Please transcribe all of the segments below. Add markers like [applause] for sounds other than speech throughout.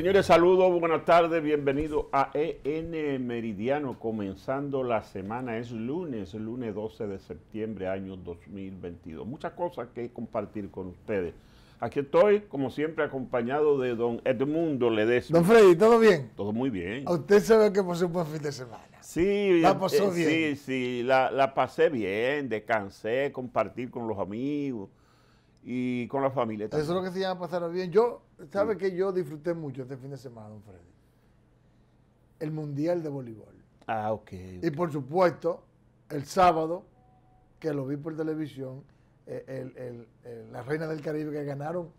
Señores, saludos, buenas tardes, bienvenidos a EN Meridiano, comenzando la semana, es lunes, lunes 12 de septiembre, año 2022. Muchas cosas que compartir con ustedes. Aquí estoy, como siempre, acompañado de don Edmundo Ledesma. Don Freddy, ¿todo bien? Todo muy bien. usted sabe que pasó un buen fin de semana. Sí, la eh, pasó eh, bien. Sí, sí, la, la pasé bien, descansé, compartir con los amigos y con la familia. Eso es lo que se llama pasar bien. Yo, sabe que Yo disfruté mucho este fin de semana, don Freddy. El Mundial de Voleibol. Ah, ok. Y por supuesto, el sábado, que lo vi por televisión, eh, la Reina del Caribe que ganaron.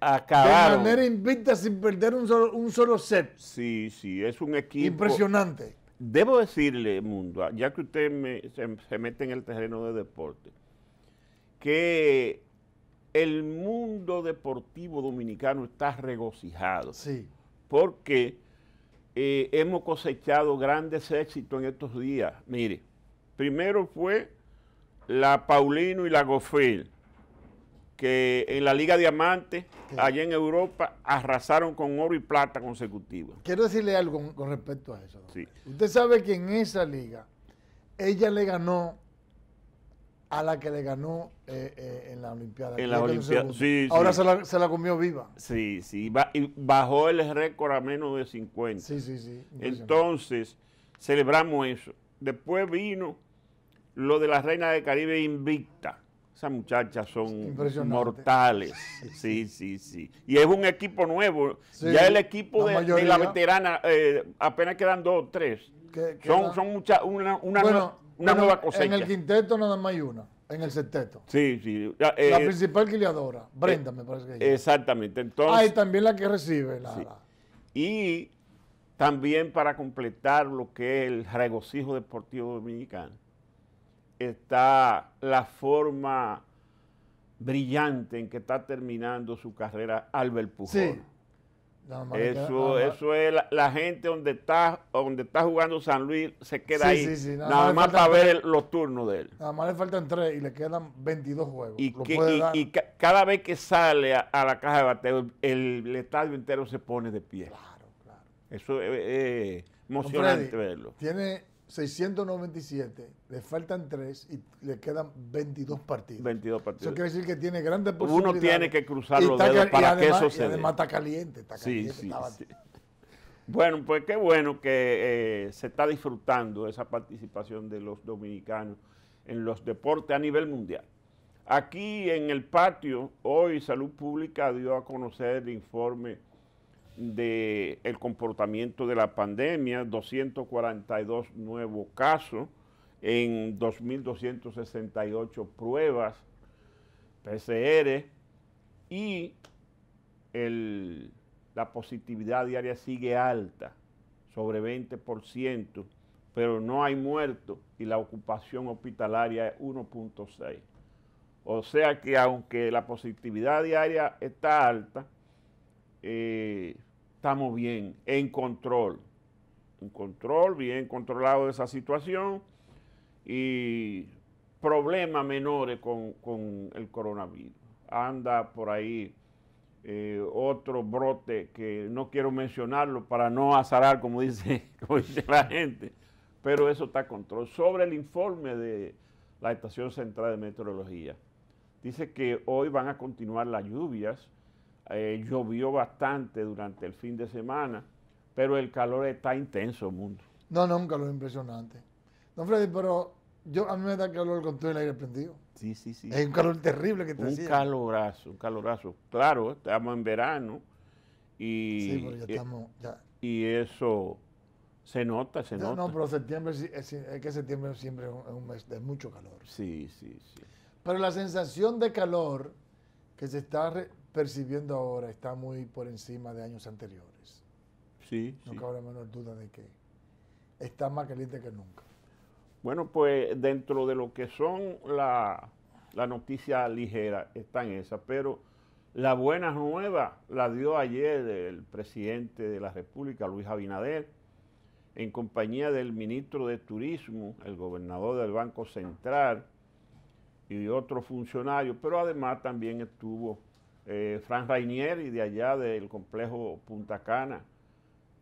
Acabaron. De manera invicta sin perder un solo, set. Sí, sí, es un equipo. Impresionante. Debo decirle, Mundo, ya que usted se mete en el terreno de deporte, que el mundo deportivo dominicano está regocijado. Sí. Porque eh, hemos cosechado grandes éxitos en estos días. Mire, primero fue la Paulino y la Goffel, que en la Liga Diamante, allá en Europa, arrasaron con oro y plata consecutiva. Quiero decirle algo con, respecto a eso. Sí. Usted sabe que en esa liga, ella le ganó a la que le ganó eh, eh, en la Olimpiada. En la Olimpiada, sí, Ahora Se, la, se, la, comió viva. Sí, sí, y bajó el récord a menos de 50. Sí, sí, sí. Entonces, celebramos eso. Después vino lo de la Reina del Caribe invicta. Esas muchachas son mortales. Sí, sí, sí. Y es un equipo nuevo. ya el equipo de, la veterana, eh, apenas quedan dos o tres. son, son muchas, una, una, una nueva cosecha. En el quinteto nada más hay una, en el sexteto. Sí, sí. Eh, la, principal guileadora, Brenda, me parece que ella. Exactamente. Entonces, ah, y también la que recibe. Y también para completar lo que es el regocijo deportivo dominicano, está la forma brillante en que está terminando su carrera Albert Pujol. Sí. Eso, eso es la, gente donde está, donde está jugando San Luis se queda ahí. nada, más, para ver los turnos de él. Nada más le faltan tres y le quedan 22 juegos. Y, y, cada vez que sale a, la caja de bateo, el, estadio entero se pone de pie. Claro, claro. Eso es emocionante verlo. Tiene 697, le faltan 3 y le quedan 22 partidos. 22 partidos. Eso quiere decir que tiene grandes posibilidades. Uno tiene que cruzar los dedos para que eso se además está caliente, está caliente. Sí, sí, sí. Bueno, pues qué bueno que eh, se está disfrutando esa participación de los dominicanos en los deportes a nivel mundial. Aquí en el patio, hoy Salud Pública dio a conocer el informe del comportamiento de la pandemia, 242 nuevos casos en 2.268 pruebas PCR y la positividad diaria sigue alta, sobre 20%, pero no hay muertos y la ocupación hospitalaria es 1.6. O sea que aunque la positividad diaria está alta, eh, estamos bien, en control, en control, bien controlado de esa situación y problemas menores con, el coronavirus. Anda por ahí eh, otro brote que no quiero mencionarlo para no azarar, como dice, [laughs] la gente, pero eso está control. Sobre el informe de la Estación Central de Meteorología, dice que hoy van a continuar las lluvias eh, llovió bastante durante el fin de semana, pero el calor está intenso, mundo. No, no, un calor impresionante. Don Freddy, pero yo, a mí me da calor con todo el aire prendido. Sí, sí, sí. Es un calor terrible que te Un calorazo, un calorazo. Claro, estamos en verano y... Sí, ya eh, estamos... Y eso se nota, se nota. No, pero septiembre, es que septiembre siempre es un mes de mucho calor. Sí, sí, sí. Pero la sensación de calor que se está percibiendo ahora está muy por encima de años anteriores. Sí. No cabe la menor duda de que está más caliente que nunca. Bueno, pues dentro de lo que son la, la noticia ligera están esas, pero la buena nueva la dio ayer el presidente de la República, Luis Abinader, en compañía del ministro de Turismo, el gobernador del Banco Central y otros funcionarios, pero además también estuvo eh, Fran y de allá del complejo Punta Cana,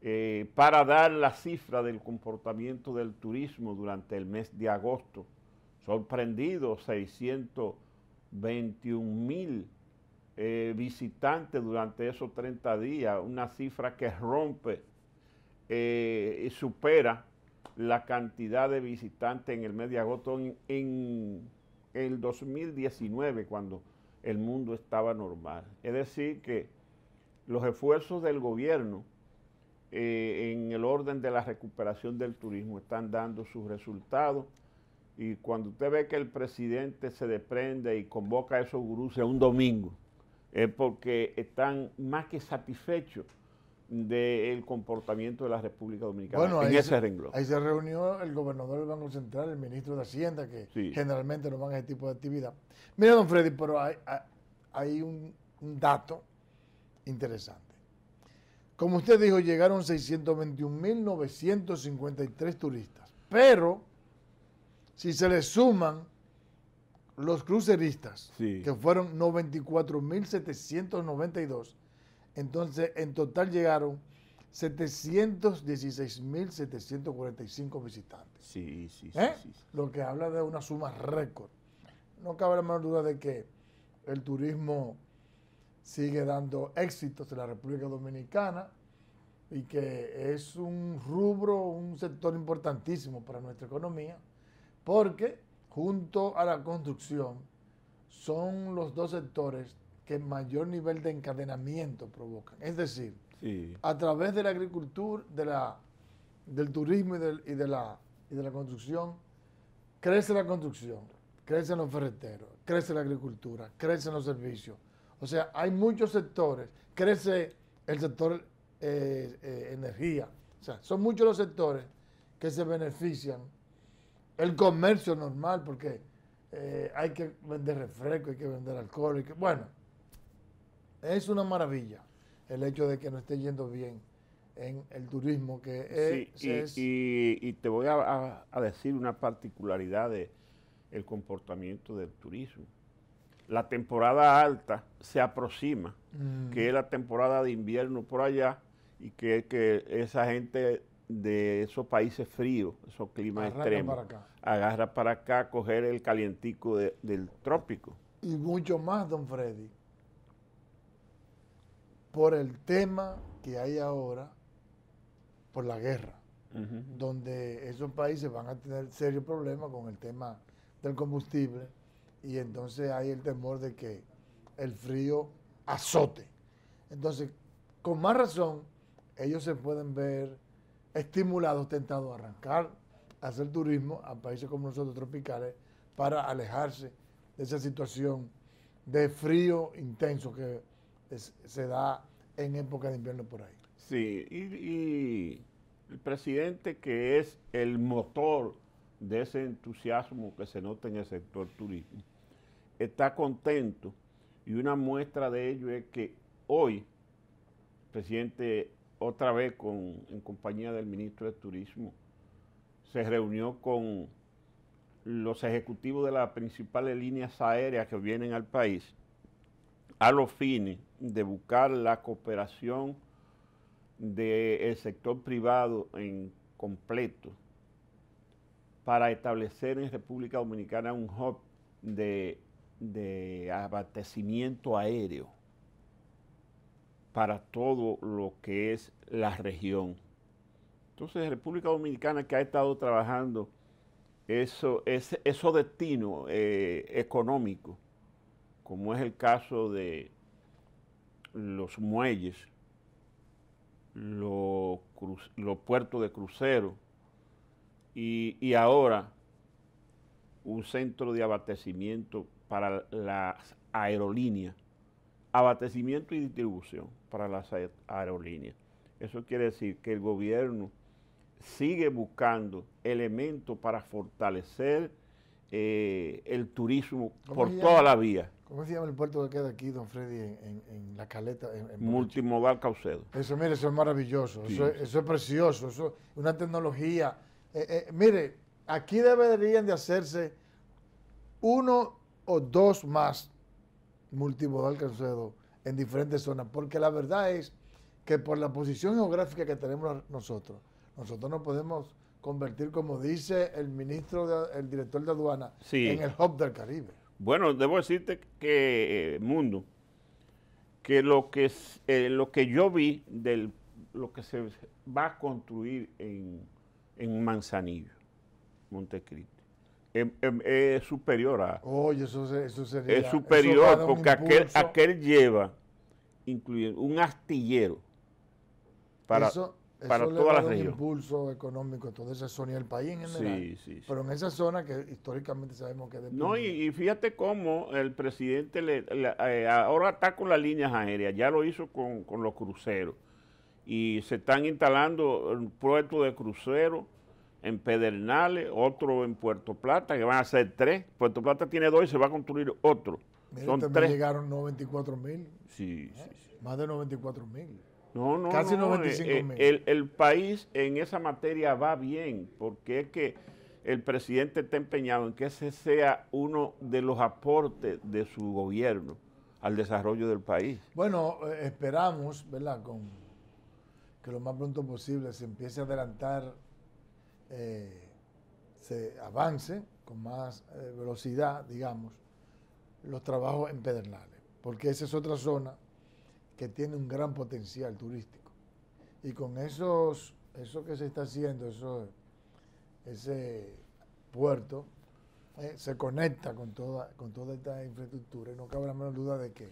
eh, para dar la cifra del comportamiento del turismo durante el mes de agosto. sorprendido 621 mil eh, visitantes durante esos 30 días, una cifra que rompe eh, y supera la cantidad de visitantes en el mes de agosto en, en el 2019, cuando el mundo estaba normal. Es decir, que los esfuerzos del gobierno eh, en el orden de la recuperación del turismo están dando sus resultados. Y cuando usted ve que el presidente se desprende y convoca a esos gurús a un domingo, es porque están más que satisfechos del comportamiento de la República Dominicana bueno, en ahí ese se, renglón. Ahí se reunió el gobernador del Banco Central, el ministro de Hacienda, que generalmente no van a ese tipo de actividad. Mira, don Freddy, pero hay, un, dato interesante. Como usted dijo, llegaron 621.953 turistas, pero si se le suman los cruceristas, que fueron 94.792, entonces, en total llegaron 716.745 visitantes. ¿Eh? Sí sí, Lo que habla de una suma récord. No cabe la menor duda de que el turismo sigue dando éxitos en la República Dominicana y que es un rubro, un sector importantísimo para nuestra economía, porque junto a la construcción son los dos sectores que mayor nivel de encadenamiento provocan. Es decir, a través de la agricultura, de la, del turismo y de, la, de la construcción, crece la construcción, crecen los ferreteros, crece la agricultura, crecen los servicios. O sea, hay muchos sectores, crece el sector eh, eh, energía. O sea, son muchos los sectores que se benefician. El comercio normal, porque eh, hay que vender refresco, hay que vender alcohol, bueno, es una maravilla el hecho de que no esté yendo bien en el turismo que es, sí, y, te voy a, decir una particularidad del comportamiento del turismo. La temporada alta se aproxima, mm. que es la temporada de invierno por allá y que, que esa gente de esos países fríos, esos climas extremos, agarra para acá a coger el calientico del trópico. Y mucho más, don Freddy, por el tema que hay ahora, por la guerra, donde esos países van a tener serios problemas con el tema del combustible y entonces hay el temor de que el frío azote. Entonces, con más razón, ellos se pueden ver estimulados, tentados a arrancar, a hacer turismo a países como nosotros tropicales para alejarse de esa situación de frío intenso que eh, se da en época de invierno por ahí. Sí, y, el presidente que es el motor de ese entusiasmo que se nota en el sector turismo, está contento y una muestra de ello es que hoy, el presidente, otra vez en compañía del ministro de Turismo, se reunió con los ejecutivos de las principales líneas aéreas que vienen al país a los fines de buscar la cooperación del sector privado en completo para establecer en República Dominicana un hub de, abastecimiento aéreo para todo lo que es la región. Entonces, República Dominicana que ha estado trabajando eso, esos destinos eh, económicos, como es el caso de los muelles, los, puertos de crucero y, ahora un centro de abastecimiento para las aerolíneas, abastecimiento y distribución para las aerolíneas. Eso quiere decir que el gobierno sigue buscando elementos para fortalecer eh, el turismo por toda la vía. ¿Cómo se llama el puerto que queda aquí, don Freddy, en, la caleta? Multimodal Caucedo. Eso, mire, eso es maravilloso, eso, es precioso, eso es una tecnología. Eh, eh, mire, aquí deberían de hacerse uno o dos más multimodal Caucedo en diferentes zonas, porque la verdad es que por la posición geográfica que tenemos nosotros, nosotros no podemos convertir, como dice el ministro, el director de aduana, en el hub del Caribe. Bueno, debo decirte que, eh, Mundo, que lo que, eh, lo que yo vi de lo que se va a construir en, en Manzanillo, Montecristi, em, em, es, superior a... Oye, eso, eso sería... Es superior porque aquel, aquel lleva incluyendo un astillero para para eso toda le la región. Un impulso económico entonces toda esa zona y el país en general. Sí, sí, Pero en esa zona que históricamente sabemos que No, y, fíjate cómo el presidente le, eh, ahora está con las líneas aéreas, ya lo hizo con, los cruceros. Y se están instalando un puertos de cruceros en Pedernales, otro en Puerto Plata, que van a ser tres. Puerto Plata tiene dos y se va a construir otro. Son tres. llegaron 94 mil. Sí, sí, ¿Eh? sí. Más de 94 mil. No, no, Casi no, eh, El, país en esa materia va bien, porque es que el presidente está empeñado en que ese sea uno de los aportes de su gobierno al desarrollo del país. Bueno, eh, esperamos, ¿verdad?, con que lo más pronto posible se empiece a adelantar, eh, se avance con más velocidad, digamos, los trabajos en Pedernales, porque esa es otra zona que tiene un gran potencial turístico. Y con esos, eso que se está haciendo, eso, ese puerto, eh, se conecta con toda, con toda esta infraestructura y no cabe la menor duda de que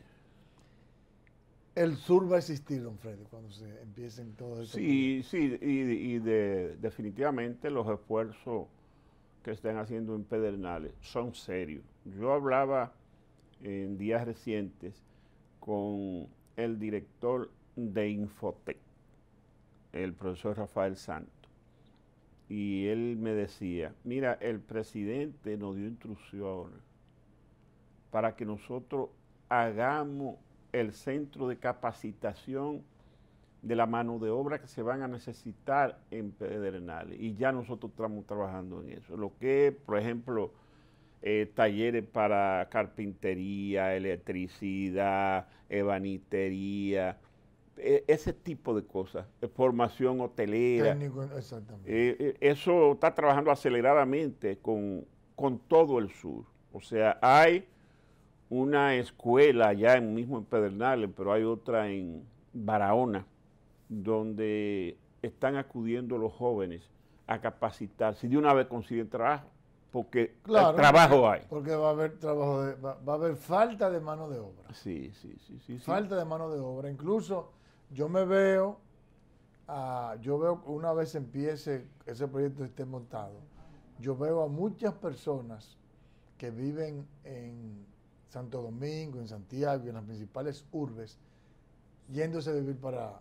el sur va a existir, don Freddy, cuando se empiecen todos Sí, sí, y, definitivamente los esfuerzos que están haciendo en Pedernales son serios. Yo hablaba en días recientes con el director de Infotec, el profesor Rafael Santo, Y él me decía, mira, el presidente nos dio instrucción para que nosotros hagamos el centro de capacitación de la mano de obra que se van a necesitar en Pedernales. Y ya nosotros estamos trabajando en eso. Lo que, por ejemplo, eh, talleres para carpintería, electricidad, ebanistería, e, ese tipo de cosas, formación hotelera. Técnico, exactamente. Eh, eh, eso está trabajando aceleradamente con, con todo el sur. O sea, hay una escuela allá en, mismo en Pedernales, pero hay otra en Barahona, donde están acudiendo los jóvenes a capacitarse si de una vez consiguen trabajo porque eh, claro, trabajo hay. Porque va a haber trabajo va, a haber falta de mano de obra. Sí, sí, sí, sí. Falta de mano de obra. Incluso yo me veo, yo veo una vez empiece ese proyecto esté montado, yo veo a muchas personas que viven en Santo Domingo, en Santiago, en las principales urbes, yéndose a vivir para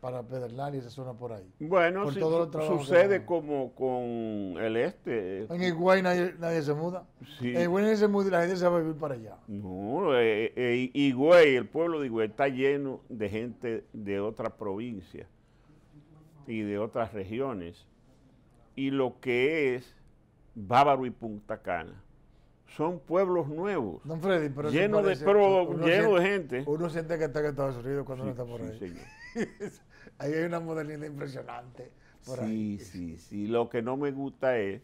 para Pedernales y esa por ahí. Bueno, sucede como con el este. En Higüey nadie, se muda. En Higüey nadie se muda y la gente se va a vivir para allá. No, eh, eh Higüey, el pueblo de Higüey está lleno de gente de otras provincias y de otras regiones. Y lo que es Bávaro y Punta Cana son pueblos nuevos. Don Freddy, pero lleno de, lleno de gente. Uno siente que está en Estados Unidos cuando sí, no está por sí, ahí. [laughs] ahí hay una modernidad impresionante. sí, sí, sí. Lo que no me gusta es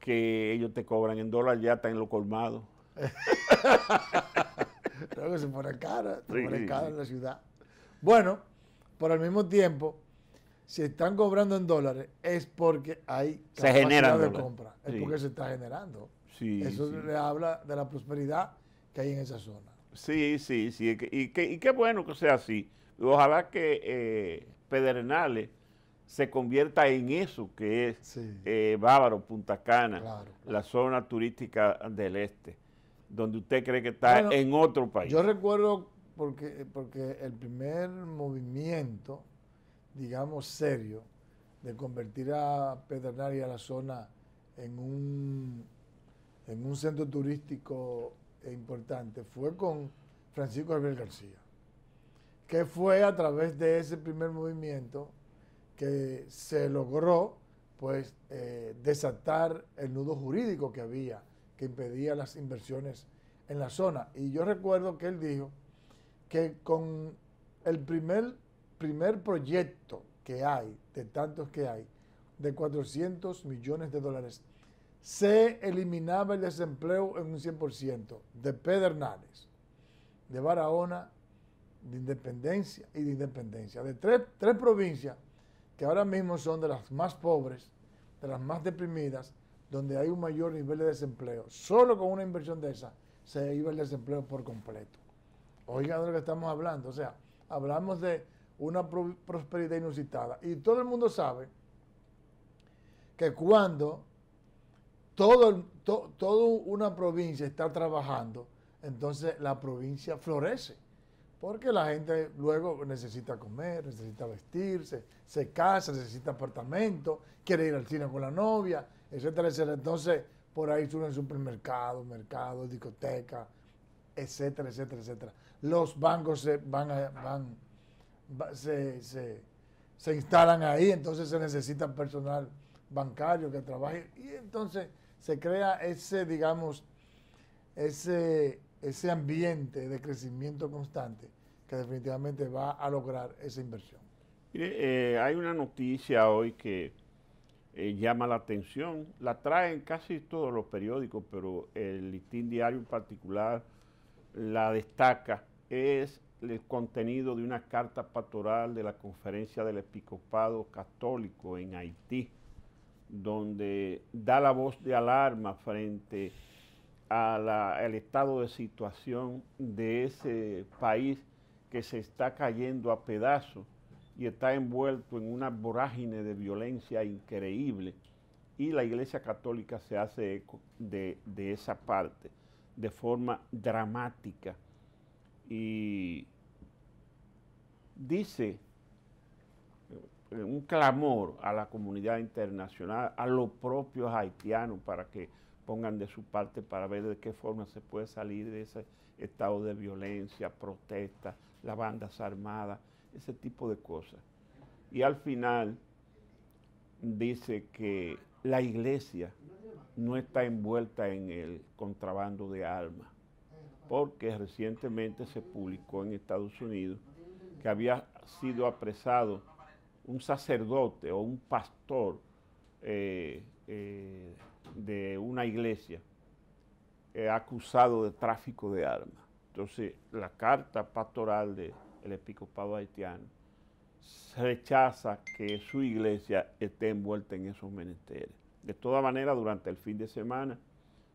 que ellos te cobran en dólares ya está en lo colmado. que [laughs] se pone cara, se pone cara en la ciudad. Bueno, pero al mismo tiempo, si están cobrando en dólares, es porque hay se generan de compra. Es porque se está generando. Eso le habla de la prosperidad que hay en esa zona. Sí, sí, sí. Y qué bueno que sea así, Ojalá que eh, Pedernales se convierta en eso que es eh, Bávaro, Punta Cana, la zona turística del este, donde usted cree que está en otro país. Yo recuerdo porque, porque el primer movimiento, digamos, serio, de convertir a Pedernales y a la zona en un, en un centro turístico importante fue con Francisco Javier García que fue a través de ese primer movimiento que se logró pues eh, desatar el nudo jurídico que había, que impedía las inversiones en la zona. Y yo recuerdo que él dijo que con el primer, primer proyecto que hay, de tantos que hay, de 400 millones de dólares, se eliminaba el desempleo en un 100% de Pedernales, de Barahona de independencia y de independencia, de tres, provincias que ahora mismo son de las más pobres, de las más deprimidas, donde hay un mayor nivel de desempleo. Solo con una inversión de esa se iba el desempleo por completo. Oigan de lo que estamos hablando, o sea, hablamos de una prosperidad inusitada. Y todo el mundo sabe que cuando todo, toda una provincia está trabajando, entonces la provincia florece. Porque la gente luego necesita comer, necesita vestirse, se casa, necesita apartamento, quiere ir al cine con la novia, etcétera, etcétera. Entonces, por ahí surgen supermercados, mercados, discotecas, etcétera, etcétera, etcétera. Los bancos se van, a, se, se instalan ahí, entonces se necesita personal bancario que trabaje y entonces se crea ese, digamos, ese ese ambiente de crecimiento constante que definitivamente va a lograr esa inversión. Mire, eh, hay una noticia hoy que eh, llama la atención, la traen casi todos los periódicos, pero el listín diario en particular la destaca, es el contenido de una carta pastoral de la Conferencia del Episcopado Católico en Haití, donde da la voz de alarma frente al estado de situación de ese país que se está cayendo a pedazos y está envuelto en una vorágine de violencia increíble. Y la Iglesia Católica se hace eco de, esa parte de forma dramática. Y dice eh, un clamor a la comunidad internacional, a los propios haitianos, para que pongan de su parte para ver de qué forma se puede salir de ese estado de violencia, protesta, las bandas armadas, ese tipo de cosas. Y al final dice que la iglesia no está envuelta en el contrabando de armas, porque recientemente se publicó en Estados Unidos que había sido apresado un sacerdote o un pastor eh, eh, de una iglesia acusado de tráfico de armas. Entonces, la carta pastoral del episcopado haitiano rechaza que su iglesia esté envuelta en esos menesteres. De toda manera, durante el fin de semana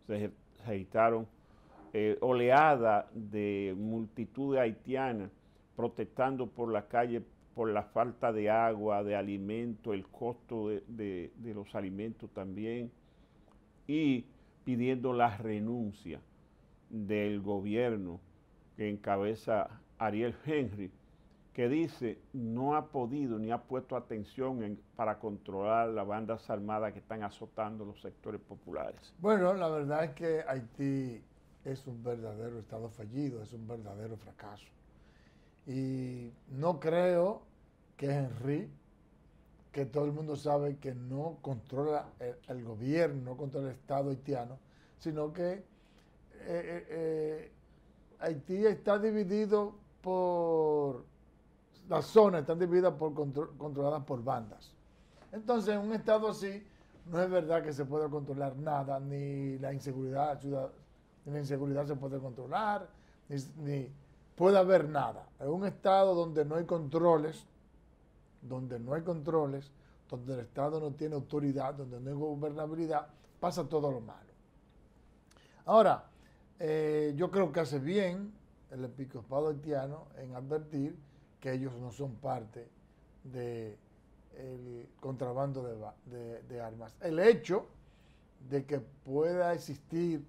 se agitaron oleadas eh, oleada de multitud haitianas protestando por la calle por la falta de agua, de alimento, el costo de los alimentos también y pidiendo la renuncia del gobierno que encabeza Ariel Henry, que dice no ha podido ni ha puesto atención para controlar las bandas armadas que están azotando los sectores populares. Bueno, la verdad es que Haití es un verdadero estado fallido, es un verdadero fracaso. Y no creo que Henry que todo el mundo sabe que no controla el, gobierno, no controla el Estado haitiano, sino que eh, eh, eh, Haití está dividido por, las zonas están divididas por controladas por bandas. Entonces, en un Estado así, no es verdad que se pueda controlar nada, ni la inseguridad, la inseguridad se puede controlar, ni, ni puede haber nada. En un Estado donde no hay controles, donde no hay controles, donde el Estado no tiene autoridad, donde no hay gobernabilidad, pasa todo lo malo. Ahora, eh, yo creo que hace bien el episcopado haitiano en advertir que ellos no son parte del contrabando de, de armas. El hecho de que pueda existir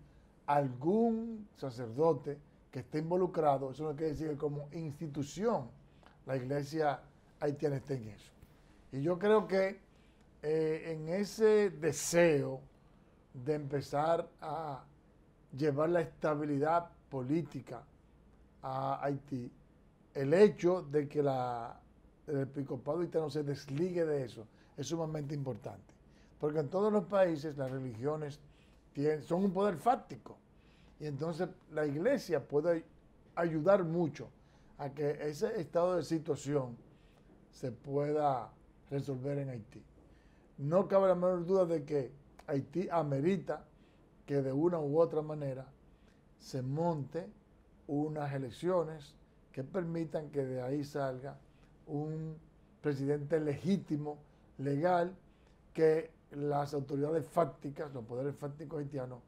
algún sacerdote que esté involucrado, eso no quiere decir que como institución la iglesia haitiana está en eso. Y yo creo que eh, en ese deseo de empezar a llevar la estabilidad política a Haití, el hecho de que la, el episcopado haitiano se desligue de eso es sumamente importante. Porque en todos los países las religiones tienen, son un poder fáctico. Y entonces la iglesia puede ayudar mucho a que ese estado de situación se pueda resolver en Haití. No cabe la menor duda de que Haití amerita que de una u otra manera se monte unas elecciones que permitan que de ahí salga un presidente legítimo, legal, que las autoridades fácticas, los poderes fácticos haitianos,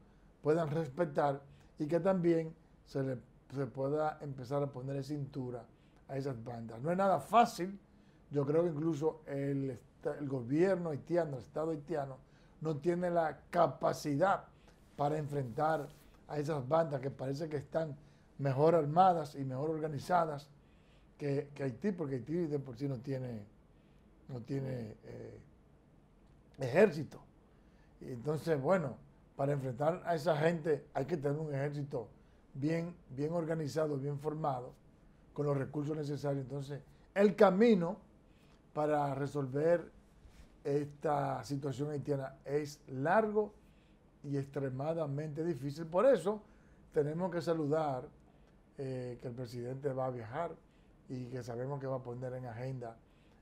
puedan respetar y que también se, pueda empezar a poner cintura a esas bandas. No es nada fácil, yo creo que incluso el, gobierno haitiano, el Estado haitiano, no tiene la capacidad para enfrentar a esas bandas que parece que están mejor armadas y mejor organizadas que, Haití, porque Haití de por sí no tiene, no tiene eh, ejército. entonces, bueno, para enfrentar a esa gente hay que tener un ejército bien, bien organizado, bien formado, con los recursos necesarios. Entonces, el camino para resolver esta situación haitiana es largo y extremadamente difícil. Por eso tenemos que saludar eh, que el presidente va a viajar y que sabemos que va a poner en agenda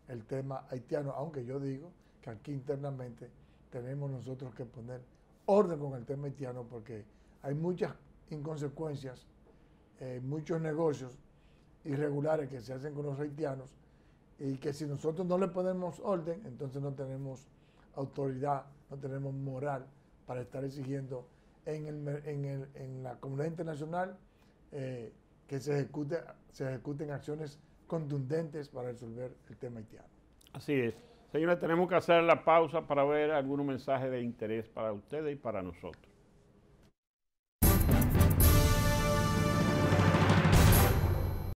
el tema haitiano, aunque yo digo que aquí internamente tenemos nosotros que poner orden con el tema haitiano porque hay muchas inconsecuencias, eh, muchos negocios irregulares que se hacen con los haitianos y que si nosotros no le ponemos orden, entonces no tenemos autoridad, no tenemos moral para estar exigiendo en, el, en, el, en la comunidad internacional eh, que se, ejecute, se ejecuten acciones contundentes para resolver el tema haitiano. Así es. Señores, tenemos que hacer la pausa para ver algunos mensaje de interés para ustedes y para nosotros.